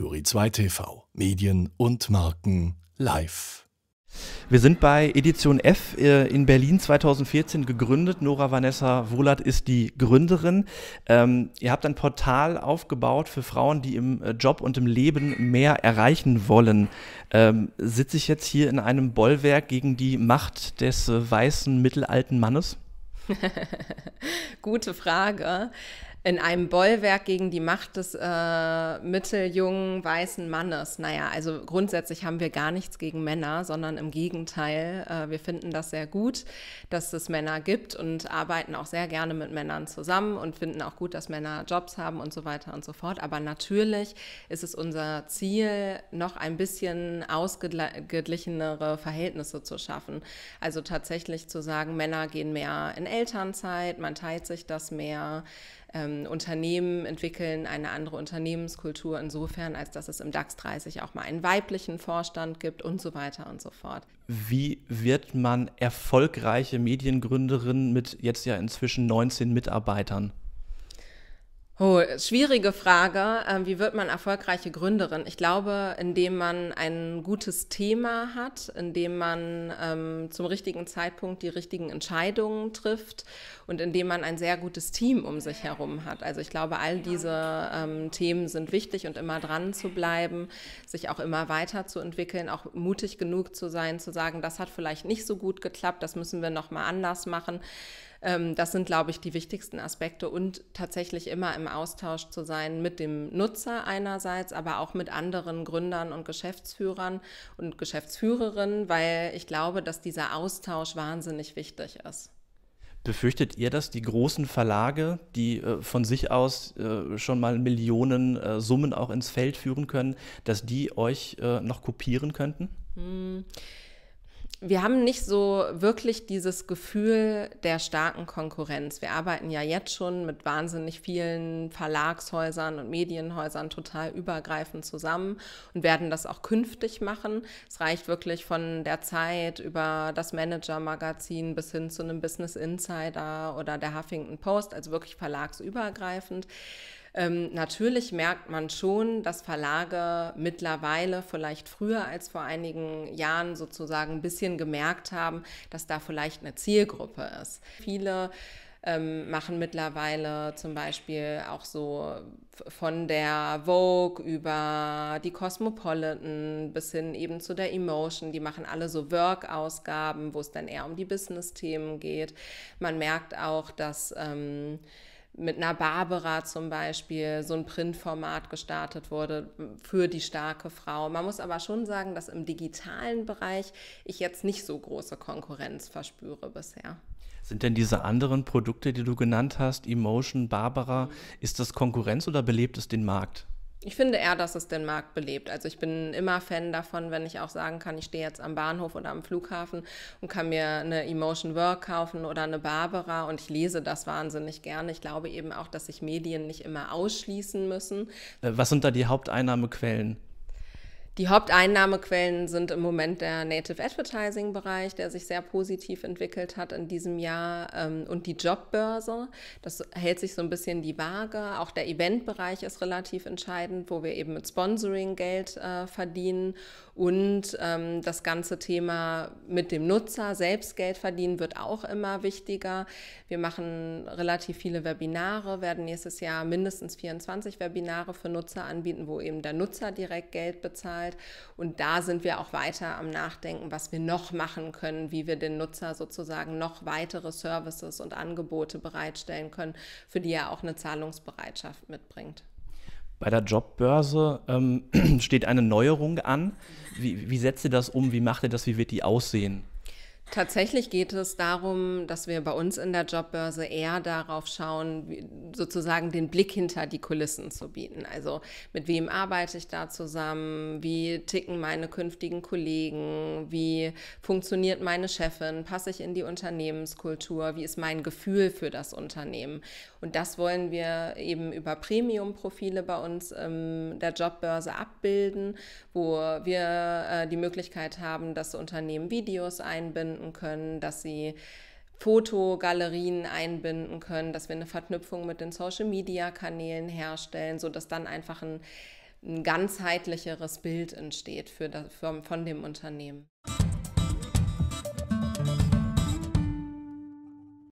Turi 2 TV. Medien und Marken live. Wir sind bei Edition F äh, in Berlin 2014 gegründet. Nora Vanessa Wohlert ist die Gründerin. Ähm, ihr habt ein Portal aufgebaut für Frauen, die im äh, Job und im Leben mehr erreichen wollen. Ähm, sitze ich jetzt hier in einem Bollwerk gegen die Macht des äh, weißen mittelalten Mannes? Gute Frage in einem Bollwerk gegen die Macht des äh, mitteljungen weißen Mannes. Naja, also grundsätzlich haben wir gar nichts gegen Männer, sondern im Gegenteil, äh, wir finden das sehr gut, dass es Männer gibt und arbeiten auch sehr gerne mit Männern zusammen und finden auch gut, dass Männer Jobs haben und so weiter und so fort. Aber natürlich ist es unser Ziel, noch ein bisschen ausgeglichenere Verhältnisse zu schaffen. Also tatsächlich zu sagen, Männer gehen mehr in Elternzeit, man teilt sich das mehr ähm, Unternehmen entwickeln eine andere Unternehmenskultur insofern, als dass es im DAX 30 auch mal einen weiblichen Vorstand gibt und so weiter und so fort. Wie wird man erfolgreiche Mediengründerin mit jetzt ja inzwischen 19 Mitarbeitern? Oh, schwierige Frage. Ähm, wie wird man erfolgreiche Gründerin? Ich glaube, indem man ein gutes Thema hat, indem man ähm, zum richtigen Zeitpunkt die richtigen Entscheidungen trifft und indem man ein sehr gutes Team um sich herum hat. Also ich glaube, all diese ähm, Themen sind wichtig und immer dran zu bleiben, sich auch immer weiterzuentwickeln, auch mutig genug zu sein, zu sagen, das hat vielleicht nicht so gut geklappt, das müssen wir nochmal anders machen. Ähm, das sind, glaube ich, die wichtigsten Aspekte und tatsächlich immer im Austausch zu sein mit dem Nutzer einerseits, aber auch mit anderen Gründern und Geschäftsführern und Geschäftsführerinnen, weil ich glaube, dass dieser Austausch wahnsinnig wichtig ist. Befürchtet ihr, dass die großen Verlage, die äh, von sich aus äh, schon mal Millionen äh, Summen auch ins Feld führen können, dass die euch äh, noch kopieren könnten? Hm wir haben nicht so wirklich dieses Gefühl der starken Konkurrenz. Wir arbeiten ja jetzt schon mit wahnsinnig vielen Verlagshäusern und Medienhäusern total übergreifend zusammen und werden das auch künftig machen. Es reicht wirklich von der Zeit über das Manager-Magazin bis hin zu einem Business Insider oder der Huffington Post, also wirklich verlagsübergreifend. Ähm, natürlich merkt man schon, dass Verlage mittlerweile vielleicht früher als vor einigen Jahren sozusagen ein bisschen gemerkt haben, dass da vielleicht eine Zielgruppe ist. Viele ähm, machen mittlerweile zum Beispiel auch so von der Vogue über die Cosmopolitan bis hin eben zu der Emotion. Die machen alle so Work-Ausgaben, wo es dann eher um die Business-Themen geht. Man merkt auch, dass ähm, mit einer Barbara zum Beispiel so ein Printformat gestartet wurde für die starke Frau. Man muss aber schon sagen, dass im digitalen Bereich ich jetzt nicht so große Konkurrenz verspüre bisher. Sind denn diese anderen Produkte, die du genannt hast, Emotion, Barbara, mhm. ist das Konkurrenz oder belebt es den Markt? Ich finde eher, dass es den Markt belebt. Also ich bin immer Fan davon, wenn ich auch sagen kann, ich stehe jetzt am Bahnhof oder am Flughafen und kann mir eine Emotion Work kaufen oder eine Barbara und ich lese das wahnsinnig gerne. Ich glaube eben auch, dass sich Medien nicht immer ausschließen müssen. Äh, was sind da die Haupteinnahmequellen? Die Haupteinnahmequellen sind im Moment der Native Advertising Bereich, der sich sehr positiv entwickelt hat in diesem Jahr ähm, und die Jobbörse. Das hält sich so ein bisschen die Waage. Auch der Eventbereich ist relativ entscheidend, wo wir eben mit Sponsoring Geld äh, verdienen und ähm, das ganze Thema mit dem Nutzer selbst Geld verdienen wird auch immer wichtiger. Wir machen relativ viele Webinare, werden nächstes Jahr mindestens 24 Webinare für Nutzer anbieten, wo eben der Nutzer direkt Geld bezahlt. Vielfalt. Und da sind wir auch weiter am Nachdenken, was wir noch machen können, wie wir den Nutzer sozusagen noch weitere Services und Angebote bereitstellen können, für die er auch eine Zahlungsbereitschaft mitbringt. Bei der Jobbörse ähm, steht eine Neuerung an. Wie, wie setzt ihr das um? Wie macht ihr das? Wie wird die aussehen? Tatsächlich geht es darum, dass wir bei uns in der Jobbörse eher darauf schauen, sozusagen den Blick hinter die Kulissen zu bieten. Also mit wem arbeite ich da zusammen? Wie ticken meine künftigen Kollegen? Wie funktioniert meine Chefin? Passe ich in die Unternehmenskultur? Wie ist mein Gefühl für das Unternehmen? Und das wollen wir eben über Premium-Profile bei uns in ähm, der Jobbörse abbilden, wo wir äh, die Möglichkeit haben, dass Unternehmen Videos einbinden einbinden können, dass sie Fotogalerien einbinden können, dass wir eine Verknüpfung mit den Social-Media-Kanälen herstellen, sodass dann einfach ein, ein ganzheitlicheres Bild entsteht für das, von, von dem Unternehmen.